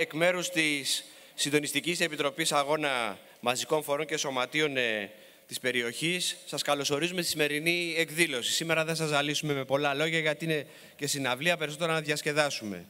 Εκ μέρους της Συντονιστικής Επιτροπής Αγώνα Μαζικών Φορών και Σωματείων ε, της περιοχής, σας καλωσορίζουμε στη σημερινή εκδήλωση. Σήμερα δεν σας ζαλίσουμε με πολλά λόγια, γιατί είναι και συναυλία περισσότερα να διασκεδάσουμε.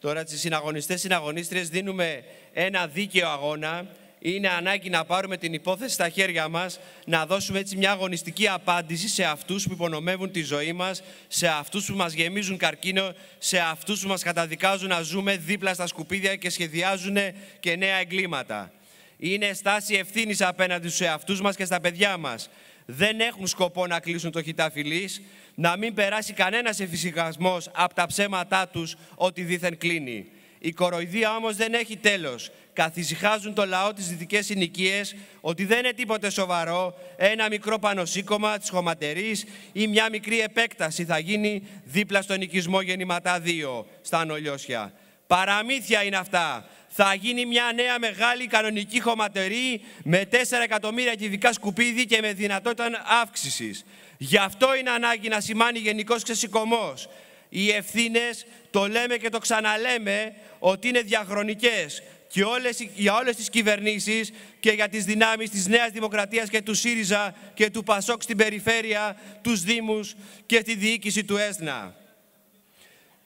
Τώρα, στι συναγωνιστές συναγωνίστριες δίνουμε ένα δίκαιο αγώνα είναι ανάγκη να πάρουμε την υπόθεση στα χέρια μας, να δώσουμε έτσι μια αγωνιστική απάντηση σε αυτούς που υπονομεύουν τη ζωή μας, σε αυτούς που μας γεμίζουν καρκίνο, σε αυτούς που μας καταδικάζουν να ζούμε δίπλα στα σκουπίδια και σχεδιάζουν και νέα εγκλήματα. Είναι στάση ευθύνης απέναντι στους εαυτούς μας και στα παιδιά μας. Δεν έχουν σκοπό να κλείσουν το χιτάφιλή, να μην περάσει κανένας εφησυχασμός από τα ψέματά τους ότι δήθεν κλείνει. Η κοροϊδία όμως δεν έχει τέλος. Καθησυχάζουν το λαό τις δυτικές συνοικίες ότι δεν είναι τίποτε σοβαρό ένα μικρό πανοσύκωμα της χωματερής ή μια μικρή επέκταση θα γίνει δίπλα στον οικισμό γεννηματά 2 στα Νολιώσια. Παραμύθια είναι αυτά. Θα γίνει μια νέα μεγάλη κανονική χωματερή με 4 εκατομμύρια κυβικά σκουπίδι και με δυνατότητα αύξησης. Γι' αυτό είναι ανάγκη να σημάνει γενικός ξεσηκωμός οι ευθύνες το λέμε και το ξαναλέμε ότι είναι διαχρονικές και όλες, για όλες τις κυβερνήσεις και για τις δυνάμεις της Νέας Δημοκρατίας και του ΣΥΡΙΖΑ και του ΠΑΣΟΚ στην περιφέρεια, τους Δήμους και τη διοίκηση του ΕΣΝΑ.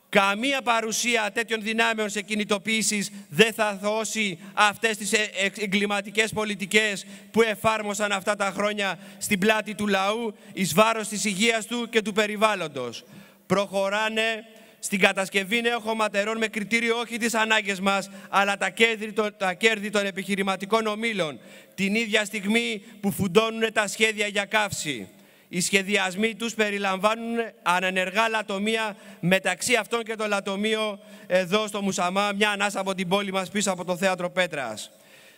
Καμία παρουσία τέτοιων δυνάμεων σε κινητοποίησεις δεν θα δώσει αυτές τις ε, ε, εγκληματικές πολιτικές που εφάρμοσαν αυτά τα χρόνια στην πλάτη του λαού εις βάρος της υγείας του και του περιβάλλοντος προχωράνε στην κατασκευή νέων χωματερών με κριτήριο όχι τις ανάγκες μας, αλλά τα κέρδη, των, τα κέρδη των επιχειρηματικών ομήλων, την ίδια στιγμή που φουντώνουν τα σχέδια για καύση. Οι σχεδιασμοί τους περιλαμβάνουν ανενεργά λατομεία, μεταξύ αυτών και το λατομείο εδώ στο Μουσαμά, μια ανάσα από την πόλη μας πίσω από το Θέατρο Πέτρας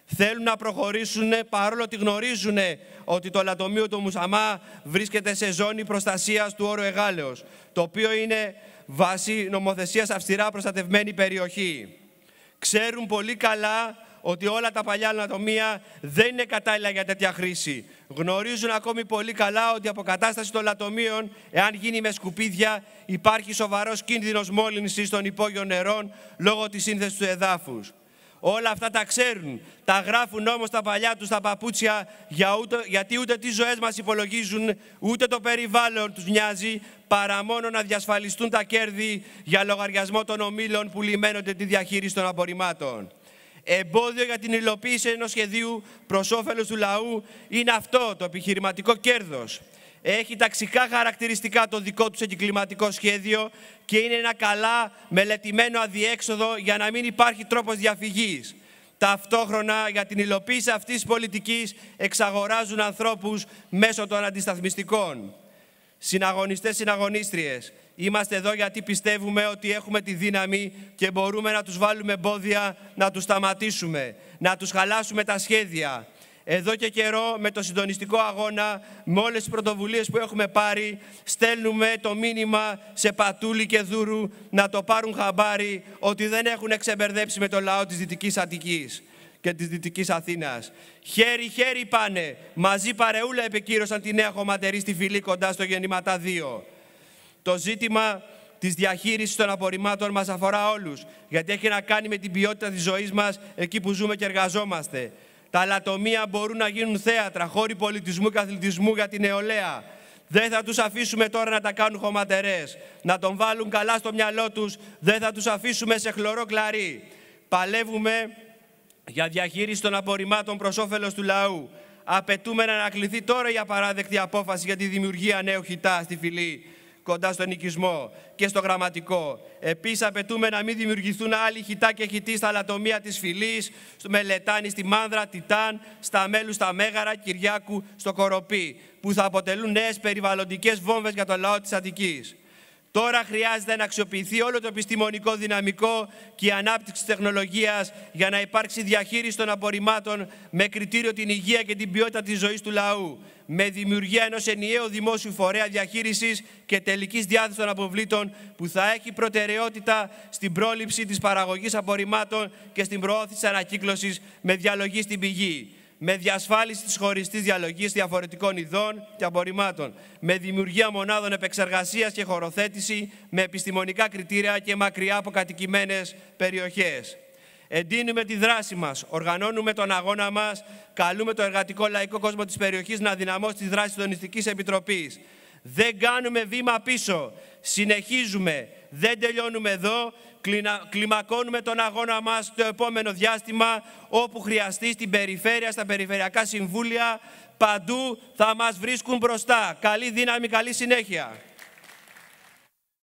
θέλουν να προχωρήσουν παρόλο ότι γνωρίζουν ότι το λατομείο του Μουσαμά βρίσκεται σε ζώνη προστασίας του όρου Εγάλεως, το οποίο είναι βάση νομοθεσίας αυστηρά προστατευμένη περιοχή. Ξέρουν πολύ καλά ότι όλα τα παλιά λατομεία δεν είναι κατάλληλα για τέτοια χρήση. Γνωρίζουν ακόμη πολύ καλά ότι η αποκατάσταση των λατομείων, εάν γίνει με σκουπίδια, υπάρχει σοβαρός κίνδυνος μόλυνσης των υπόγειων νερών λόγω της σύνθεσης του εδάφους. Όλα αυτά τα ξέρουν. Τα γράφουν όμως τα παλιά τους τα παπούτσια για ούτε, γιατί ούτε τις ζωές μας υπολογίζουν, ούτε το περιβάλλον τους μοιάζει παρά μόνο να διασφαλιστούν τα κέρδη για λογαριασμό των ομίλων που λιμένονται τη διαχείριση των απορριμμάτων. Εμπόδιο για την υλοποίηση ενός σχεδίου προς όφελος του λαού είναι αυτό το επιχειρηματικό κέρδος έχει ταξικά χαρακτηριστικά το δικό τους εγκληματικό σχέδιο και είναι ένα καλά μελετημένο αδιέξοδο για να μην υπάρχει τρόπος διαφυγής. Ταυτόχρονα για την υλοποίηση αυτής της πολιτικής εξαγοράζουν ανθρώπους μέσω των αντισταθμιστικών. Συναγωνιστές, συναγωνίστριες, είμαστε εδώ γιατί πιστεύουμε ότι έχουμε τη δύναμη και μπορούμε να τους βάλουμε εμπόδια, να τους σταματήσουμε, να τους χαλάσουμε τα σχέδια, εδώ και καιρό με το συντονιστικό αγώνα, με όλες τις πρωτοβουλίες που έχουμε πάρει, στέλνουμε το μήνυμα σε Πατούλη και Δούρου να το πάρουν χαμπάρι ότι δεν έχουν ξεμπερδέψει με το λαό της Δυτικής Αττικής και της Δυτικής Αθήνας. Χέρι-χέρι πάνε, μαζί παρεούλα επικύρωσαν τη νέα χωματερή στη φυλή κοντά στο γεννηματά 2. Το ζήτημα της διαχείρισης των απορριμμάτων μας αφορά όλους, γιατί έχει να κάνει με την ποιότητα της ζωής μας εκεί που ζούμε και εργαζόμαστε. Τα λατομεία μπορούν να γίνουν θέατρα, χώροι πολιτισμού και αθλητισμού για την νεολαία. Δεν θα τους αφήσουμε τώρα να τα κάνουν χωματερές, να τον βάλουν καλά στο μυαλό τους, δεν θα τους αφήσουμε σε χλωρό κλαρί. Παλεύουμε για διαχείριση των απορριμμάτων προς όφελος του λαού. Απαιτούμε να ανακληθεί τώρα η απαράδεκτη απόφαση για τη δημιουργία νέου χιτά στη φυλή κοντά στον οικισμό και στο γραμματικό. Επίσης, απαιτούμε να μην δημιουργηθούν άλλοι χιτά και χιτί στα λατομεία της Φυλής, στο Μελετάνη, στη Μάνδρα, Τιτάν, στα Μέλου, στα Μέγαρα, Κυριάκου, στο Κοροπή, που θα αποτελούν νέες περιβαλλοντικές βόμβες για το λαό της Αττικής. Τώρα χρειάζεται να αξιοποιηθεί όλο το επιστημονικό δυναμικό και η ανάπτυξη της τεχνολογίας για να υπάρξει διαχείριση των απορριμμάτων με κριτήριο την υγεία και την ποιότητα της ζωής του λαού, με δημιουργία ενός ενιαίου δημόσιου φορέα διαχείρισης και τελικής διάθεσης των αποβλήτων που θα έχει προτεραιότητα στην πρόληψη της παραγωγής απορριμμάτων και στην προώθηση ανακύκλωσης με διαλογή στην πηγή με διασφάλιση της χωριστής διαλογής διαφορετικών ειδών και απορριμμάτων, με δημιουργία μονάδων επεξεργασίας και χωροθέτηση, με επιστημονικά κριτήρια και μακριά από κατοικημένες περιοχές. Εντείνουμε τη δράση μας, οργανώνουμε τον αγώνα μας, καλούμε το εργατικό λαϊκό κόσμο της περιοχής να δυναμώσει τη δράση των Δονιστικής Επιτροπής. Δεν κάνουμε βήμα πίσω, συνεχίζουμε, δεν τελειώνουμε εδώ Κλιμακώνουμε τον αγώνα μας το επόμενο διάστημα όπου χρειαστεί στην περιφέρεια, στα περιφερειακά συμβούλια. Παντού θα μας βρίσκουν μπροστά. Καλή δύναμη, καλή συνέχεια.